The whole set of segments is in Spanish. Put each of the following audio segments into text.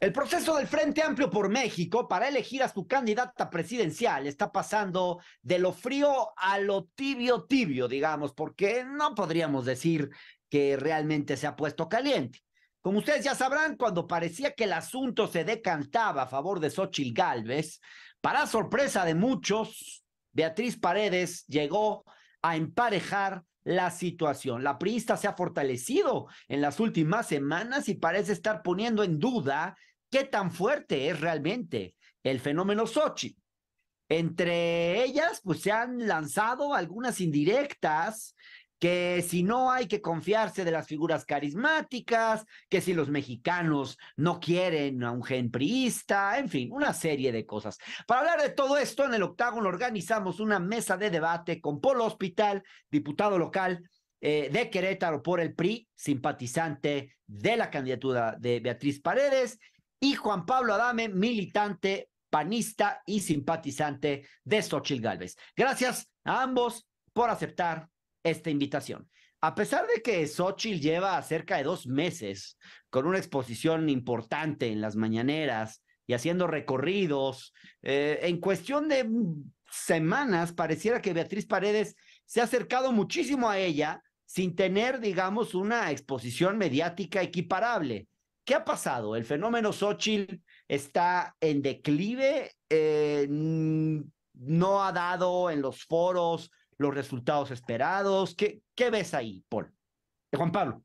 El proceso del Frente Amplio por México para elegir a su candidata presidencial está pasando de lo frío a lo tibio tibio, digamos, porque no podríamos decir que realmente se ha puesto caliente. Como ustedes ya sabrán, cuando parecía que el asunto se decantaba a favor de Xochitl Gálvez, para sorpresa de muchos, Beatriz Paredes llegó a emparejar la situación. La Prista se ha fortalecido en las últimas semanas y parece estar poniendo en duda qué tan fuerte es realmente el fenómeno Sochi. Entre ellas, pues se han lanzado algunas indirectas que si no hay que confiarse de las figuras carismáticas, que si los mexicanos no quieren a un gen priista, en fin, una serie de cosas. Para hablar de todo esto, en el octágono organizamos una mesa de debate con Polo Hospital, diputado local eh, de Querétaro por el PRI, simpatizante de la candidatura de Beatriz Paredes, y Juan Pablo Adame, militante panista y simpatizante de Xochitl Gálvez. Gracias a ambos por aceptar esta invitación. A pesar de que Xochitl lleva cerca de dos meses con una exposición importante en las mañaneras y haciendo recorridos, eh, en cuestión de semanas pareciera que Beatriz Paredes se ha acercado muchísimo a ella sin tener, digamos, una exposición mediática equiparable. ¿Qué ha pasado? ¿El fenómeno Xochitl está en declive? Eh, ¿No ha dado en los foros los resultados esperados? ¿Qué, qué ves ahí, Paul? Juan Pablo.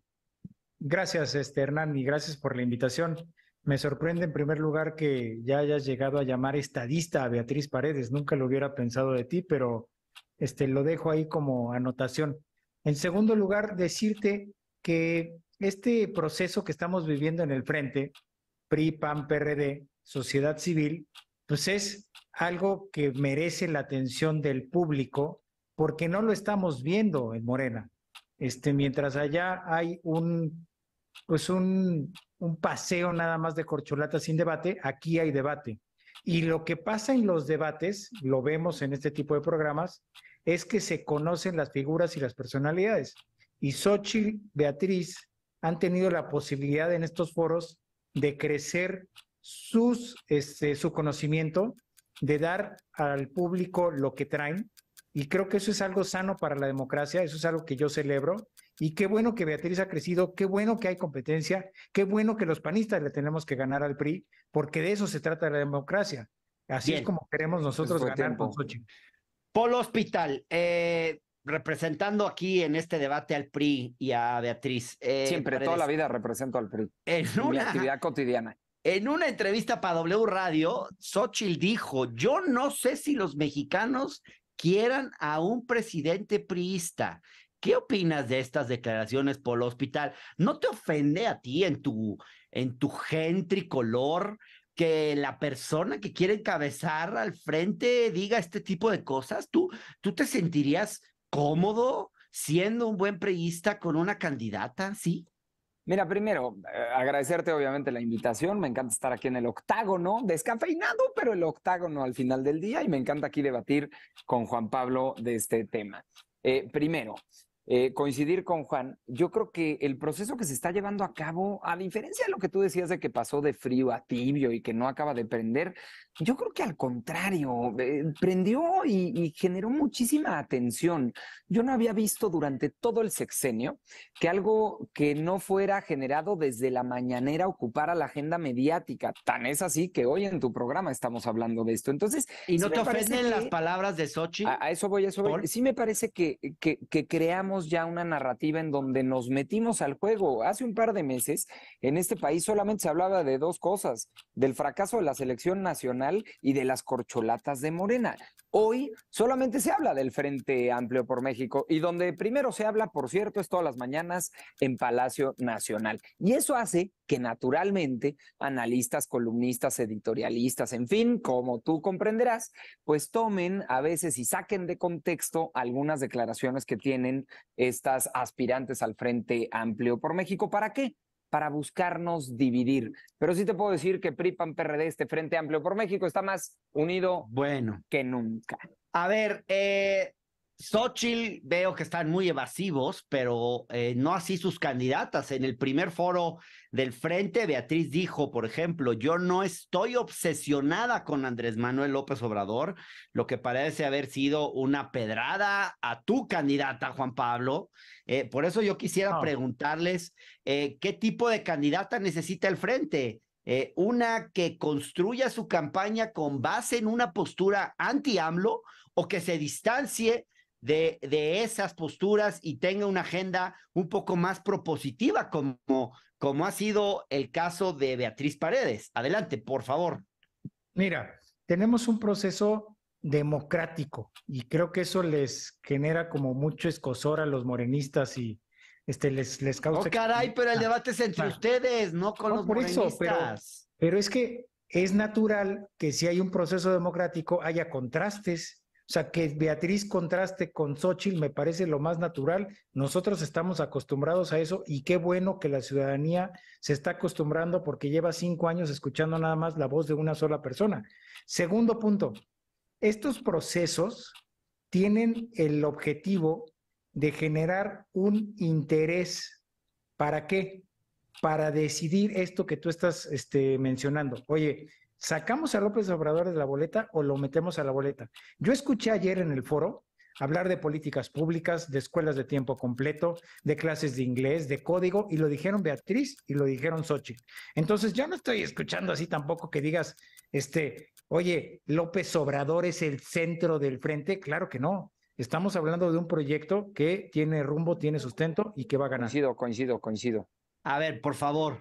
Gracias, este, Hernán, y gracias por la invitación. Me sorprende en primer lugar que ya hayas llegado a llamar estadista a Beatriz Paredes. Nunca lo hubiera pensado de ti, pero este, lo dejo ahí como anotación. En segundo lugar, decirte que este proceso que estamos viviendo en el frente, PRI, PAN, PRD, sociedad civil, pues es algo que merece la atención del público porque no lo estamos viendo en Morena. Este, mientras allá hay un, pues un, un paseo nada más de corcholata sin debate, aquí hay debate. Y lo que pasa en los debates, lo vemos en este tipo de programas, es que se conocen las figuras y las personalidades. Y Xochitl, Beatriz, han tenido la posibilidad en estos foros de crecer sus, este, su conocimiento, de dar al público lo que traen y creo que eso es algo sano para la democracia, eso es algo que yo celebro. Y qué bueno que Beatriz ha crecido, qué bueno que hay competencia, qué bueno que los panistas le tenemos que ganar al PRI, porque de eso se trata la democracia. Así es como queremos nosotros ganar con Xochitl. Polo Hospital, eh, representando aquí en este debate al PRI y a Beatriz. Eh, Siempre, toda la vida represento al PRI. En, una... actividad cotidiana. En una entrevista para W Radio, Xochitl dijo: Yo no sé si los mexicanos quieran a un presidente priista. ¿Qué opinas de estas declaraciones por el hospital? ¿No te ofende a ti en tu, en tu gen que la persona que quiere encabezar al frente diga este tipo de cosas? ¿Tú, tú te sentirías cómodo siendo un buen priista con una candidata? Sí. Mira, primero, eh, agradecerte obviamente la invitación. Me encanta estar aquí en el octágono, descafeinado, pero el octágono al final del día. Y me encanta aquí debatir con Juan Pablo de este tema. Eh, primero, eh, coincidir con Juan. Yo creo que el proceso que se está llevando a cabo, a diferencia de lo que tú decías de que pasó de frío a tibio y que no acaba de prender, yo creo que al contrario, eh, prendió y, generó muchísima atención. Yo no había visto durante todo el sexenio que algo que no fuera generado desde la mañanera ocupara la agenda mediática. Tan es así que hoy en tu programa estamos hablando de esto. Entonces, ¿y no te ofenden las palabras de Sochi? A, eso voy, a eso voy. Sí me parece que creamos ya una narrativa en donde nos metimos al juego. Hace un par de meses en este país solamente se hablaba de dos cosas, del fracaso de la selección nacional y de las corcholatas de Morena. Hoy solamente se habla del Frente Amplio por México y donde primero se habla, por cierto, es todas las mañanas en Palacio Nacional. Y eso hace que naturalmente analistas, columnistas, editorialistas, en fin, como tú comprenderás, pues tomen a veces y saquen de contexto algunas declaraciones que tienen estas aspirantes al Frente Amplio por México. ¿Para qué? Para buscarnos dividir. Pero sí te puedo decir que PRI, PAN, PRD, este Frente Amplio por México está más unido bueno. que nunca. A ver, eh, Xochitl veo que están muy evasivos, pero eh, no así sus candidatas. En el primer foro del Frente, Beatriz dijo, por ejemplo, yo no estoy obsesionada con Andrés Manuel López Obrador, lo que parece haber sido una pedrada a tu candidata, Juan Pablo. Eh, por eso yo quisiera ah. preguntarles eh, qué tipo de candidata necesita el Frente. una que construya su campaña con base en una postura anti-AMLO o que se distancie de, esas posturas y tenga una agenda un poco más propositiva, como, como ha sido el caso de Beatriz Paredes. Adelante, por favor. Mira, tenemos un proceso democrático y creo que eso les genera como mucho escosor a los morenistas y este les, les causa... Oh, caray, pero el ah, debate es entre ustedes, no con los morenistas. pero es que es natural que si hay un proceso democrático haya contrastes o sea, que Beatriz contraste con Xochitl me parece lo más natural. Nosotros estamos acostumbrados a eso y qué bueno que la ciudadanía se está acostumbrando porque lleva cinco años escuchando nada más la voz de una sola persona. Segundo punto, estos procesos tienen el objetivo de generar un interés. ¿Para qué? Para decidir esto que tú estás este, mencionando. Oye, ¿Sacamos a López Obrador de la boleta o lo metemos a la boleta? Yo escuché ayer en el foro hablar de políticas públicas, de escuelas de tiempo completo, de clases de inglés, de código, y lo dijeron Beatriz y lo dijeron Sochi. Entonces, yo no estoy escuchando así tampoco que digas, este, oye, López Obrador es el centro del frente. Claro que no. Estamos hablando de un proyecto que tiene rumbo, tiene sustento y que va a ganar. Coincido, coincido, coincido. A ver, por favor,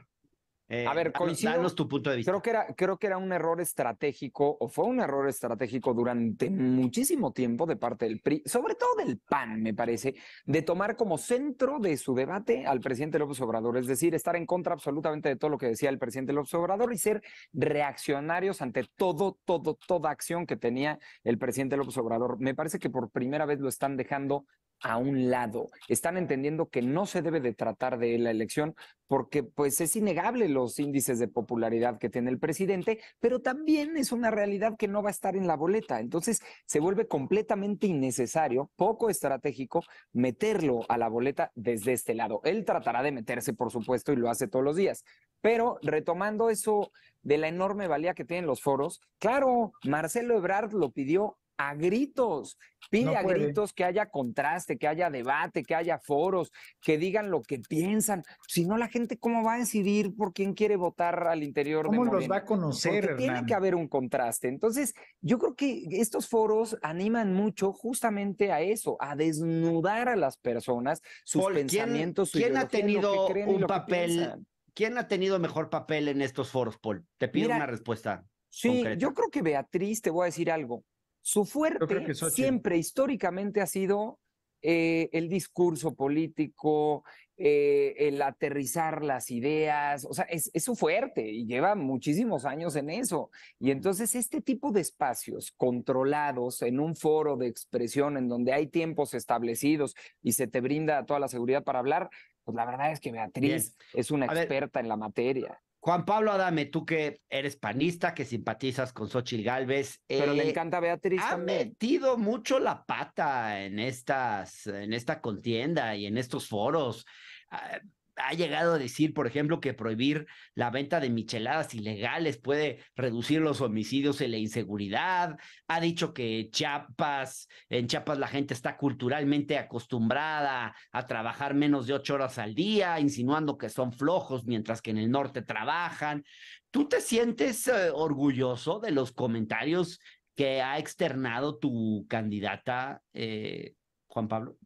eh, a ver, coincido, tu punto de vista. Creo que, era, creo que era un error estratégico, o fue un error estratégico durante muchísimo tiempo de parte del PRI, sobre todo del PAN, me parece, de tomar como centro de su debate al presidente López Obrador, es decir, estar en contra absolutamente de todo lo que decía el presidente López Obrador y ser reaccionarios ante todo, todo, toda acción que tenía el presidente López Obrador. Me parece que por primera vez lo están dejando a un lado. Están entendiendo que no se debe de tratar de la elección porque pues es innegable los índices de popularidad que tiene el presidente, pero también es una realidad que no va a estar en la boleta. Entonces se vuelve completamente innecesario, poco estratégico, meterlo a la boleta desde este lado. Él tratará de meterse, por supuesto, y lo hace todos los días. Pero retomando eso de la enorme valía que tienen los foros, claro, Marcelo Ebrard lo pidió a gritos, pide a gritos que haya contraste, que haya debate, que haya foros, que digan lo que piensan. Si no, la gente, ¿cómo va a decidir por quién quiere votar al interior ¿Cómo de los va a conocer? tiene que haber un contraste. Entonces, yo creo que estos foros animan mucho justamente a eso, a desnudar a las personas, sus pensamientos, ¿quién, ¿quién ha tenido un papel? ¿Quién ha tenido mejor papel en estos foros, Paul? Te pido una respuesta. Sí, yo creo que Beatriz, te voy a decir algo su fuerte siempre históricamente ha sido eh, el discurso político, eh, el aterrizar las ideas, o sea, es, su fuerte y lleva muchísimos años en eso. Y entonces este tipo de espacios controlados en un foro de expresión en donde hay tiempos establecidos y se te brinda toda la seguridad para hablar, pues la verdad es que Beatriz es una experta en la materia. Juan Pablo Adame, tú que eres panista, que simpatizas con Xochitl Galvez. Pero le eh, encanta Beatriz. Ha metido mucho la pata en, estas, en esta contienda y en estos foros. Ah, ha llegado a decir, por ejemplo, que prohibir la venta de micheladas ilegales puede reducir los homicidios y la inseguridad. Ha dicho que Chiapas, en Chiapas la gente está culturalmente acostumbrada a trabajar menos de ocho horas al día, insinuando que son flojos mientras que en el norte trabajan. ¿Tú te sientes eh, orgulloso de los comentarios que ha externado tu candidata, eh, Juan Pablo?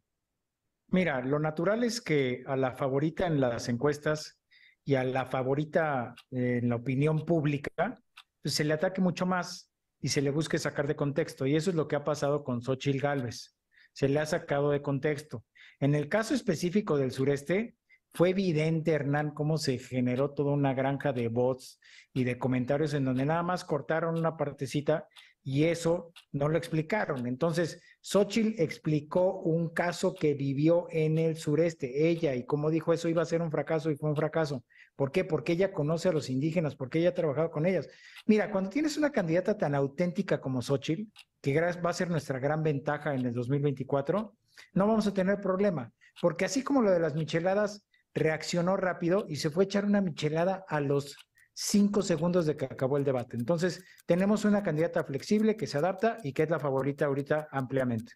Mira, lo natural es que a la favorita en las encuestas y a la favorita en la opinión pública, pues se le ataque mucho más y se le busque sacar de contexto. Y eso es lo que ha pasado con Xochitl Gálvez. Se le ha sacado de contexto. En el caso específico del sureste, fue evidente, Hernán, cómo se generó toda una granja de bots y de comentarios en donde nada más cortaron una partecita y eso no lo explicaron. Entonces, Xochitl explicó un caso que vivió en el sureste, ella, y cómo dijo eso iba a ser un fracaso y fue un fracaso. ¿Por qué? Porque ella conoce a los indígenas, porque ella ha trabajado con ellas. Mira, cuando tienes una candidata tan auténtica como Xochitl, que va a ser nuestra gran ventaja en el 2024, no vamos a tener problema, porque así como lo de las micheladas, reaccionó rápido y se fue a echar una michelada a los cinco segundos de que acabó el debate. Entonces, tenemos una candidata flexible que se adapta y que es la favorita ahorita ampliamente.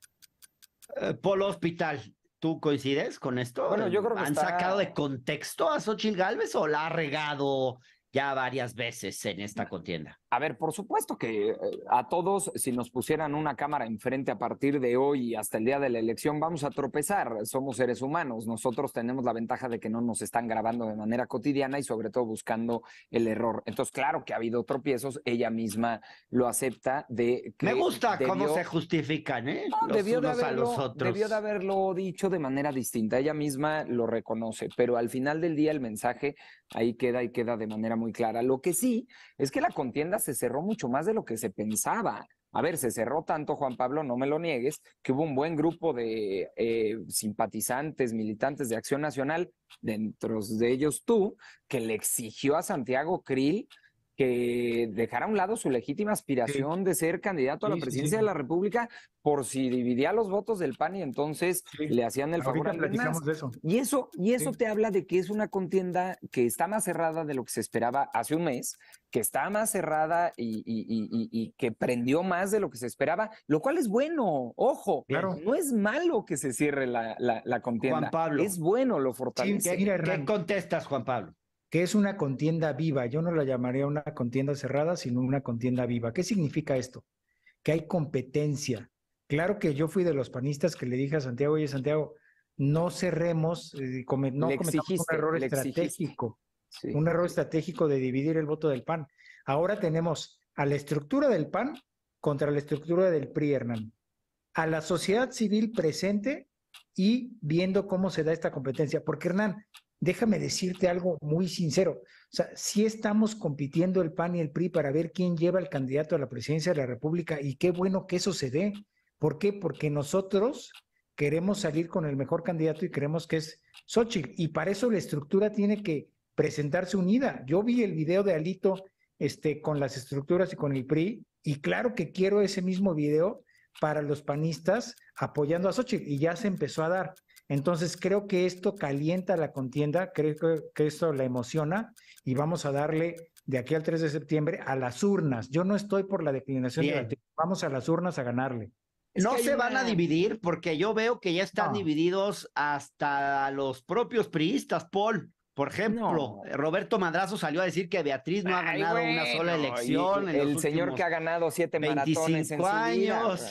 Eh, Polo Hospital, ¿Tú coincides con esto? Bueno, yo creo que ¿Han sacado de contexto a Xochitl Galvez o la ha regado ya varias veces en esta contienda? A ver, por supuesto que eh, a todos, si nos pusieran una cámara enfrente a partir de hoy y hasta el día de la elección, vamos a tropezar. Somos seres humanos. Nosotros tenemos la ventaja de que no nos están grabando de manera cotidiana y sobre todo buscando el error. Entonces, claro que ha habido tropiezos. Ella misma lo acepta de que Me gusta cómo se justifican, ¿eh? los unos a los otros. debió de haberlo dicho de manera distinta. Ella misma lo reconoce, pero al final del día el mensaje ahí queda y queda de manera muy clara. Lo que sí es que la contienda se cerró mucho más de lo que se pensaba. A ver, se cerró tanto, Juan Pablo, no me lo niegues, que hubo un buen grupo de eh, simpatizantes, militantes de Acción Nacional, dentro de ellos tú, que le exigió a Santiago Krill que dejara a un lado su legítima aspiración de ser candidato a la presidencia de la República por si dividía los votos del PAN y entonces le hacían el favor a de eso. Y eso, y eso te habla de que es una contienda que está más cerrada de lo que se esperaba hace un mes, que está más cerrada y, que prendió más de lo que se esperaba, lo cual es bueno, ojo, no es malo que se cierre la, la, contienda. Pablo. Es bueno, lo fortalece. ¿Qué contestas, Juan Pablo? que es una contienda viva. Yo no la llamaría una contienda cerrada, sino una contienda viva. ¿Qué significa esto? Que hay competencia. Claro que yo fui de los panistas que le dije a Santiago, oye Santiago, no cerremos, eh, no cometamos un error estratégico, un error estratégico de dividir el voto del PAN. Ahora tenemos a la estructura del PAN contra la estructura del PRI, Hernán, a la sociedad civil presente y viendo cómo se da esta competencia. Porque Hernán, déjame decirte algo muy sincero. O sea, si estamos compitiendo el PAN y el PRI para ver quién lleva el candidato a la presidencia de la República y qué bueno que eso se dé. ¿Por qué? Porque nosotros queremos salir con el mejor candidato y creemos que es Xochitl. Y para eso la estructura tiene que presentarse unida. Yo vi el video de Alito este, con las estructuras y con el PRI y claro que quiero ese mismo video para los panistas apoyando a Xochitl y ya se empezó a dar. Entonces creo que esto calienta la contienda, creo que, esto la emociona y vamos a darle de aquí al 3 de septiembre a las urnas. Yo no estoy por la declinación de la vamos a las urnas a ganarle. no se van a dividir porque yo veo que ya están divididos hasta los propios priistas, Paul. Por ejemplo, Roberto Madrazo salió a decir que Beatriz no ha ganado una sola elección. el señor que ha ganado siete maratones en su años.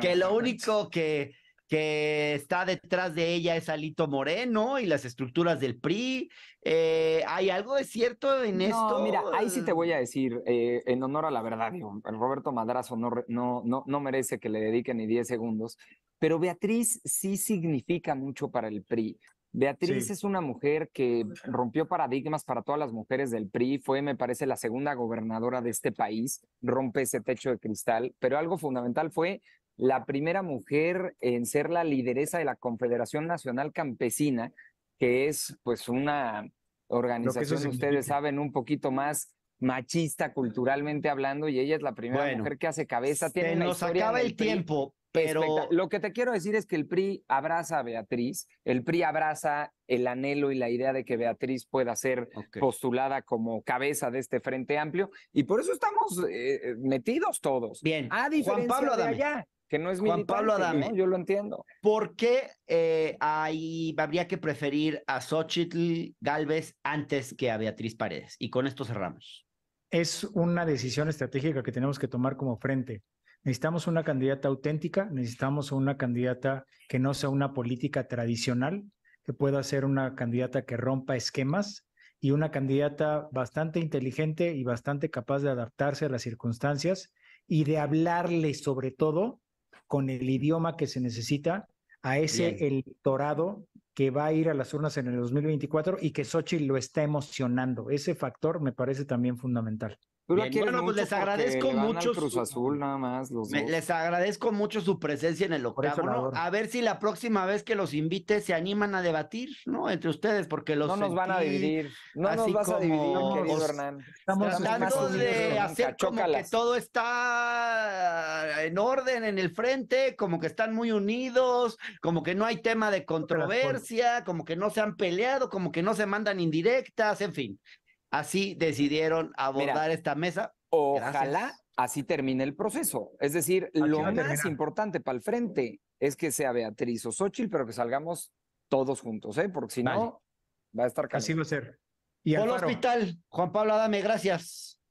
que lo único que que está detrás de ella es Alito Moreno y las estructuras del PRI. Eh, ¿Hay algo de cierto en esto? Mira, ahí sí te voy a decir, eh, en honor a la verdad, Roberto Madrazo no, no, no, merece que le dediquen ni 10 segundos, pero Beatriz sí significa mucho para el PRI. Beatriz es una mujer que rompió paradigmas para todas las mujeres del PRI, fue, me parece, la segunda gobernadora de este país, rompe ese techo de cristal, pero algo fundamental fue la primera mujer en ser la lideresa de la Confederación Nacional Campesina, que es pues una organización, ustedes saben, un poquito más machista culturalmente hablando, y ella es la primera mujer que hace cabeza. Tiene nos acaba el tiempo, pero... Lo que te quiero decir es que el PRI abraza a Beatriz, el PRI abraza el anhelo y la idea de que Beatriz pueda ser postulada como cabeza de este Frente Amplio, y por eso estamos eh, metidos todos. Bien, a Juan Pablo de que no es Juan Pablo Adame. Yo lo entiendo. ¿Por qué eh, habría que preferir a Xochitl Galvez antes que a Beatriz Paredes? Y con esto cerramos. Es una decisión estratégica que tenemos que tomar como frente. Necesitamos una candidata auténtica, necesitamos una candidata que no sea una política tradicional, que pueda ser una candidata que rompa esquemas y una candidata bastante inteligente y bastante capaz de adaptarse a las circunstancias y de hablarle sobre todo con el idioma que se necesita a ese electorado que va a ir a las urnas en el 2024 y que Sochi lo está emocionando. Ese factor me parece también fundamental bueno, pues les agradezco mucho. Les agradezco mucho su presencia en el octágono. A ver si la próxima vez que los invite se animan a debatir, ¿no? Entre ustedes, porque los. No nos van a dividir. No nos vas a dividir, Estamos tratando de hacer como que todo está en orden en el frente, como que están muy unidos, como que no hay tema de controversia, como que no se han peleado, como que no se mandan indirectas, en fin así decidieron abordar esta mesa. Ojalá así termine el proceso. Es decir, lo más importante para el frente es que sea Beatriz o pero que salgamos todos juntos, ¿eh? porque si no, va a estar casi. Así va a ser. Y al Hospital, Juan Pablo dame gracias.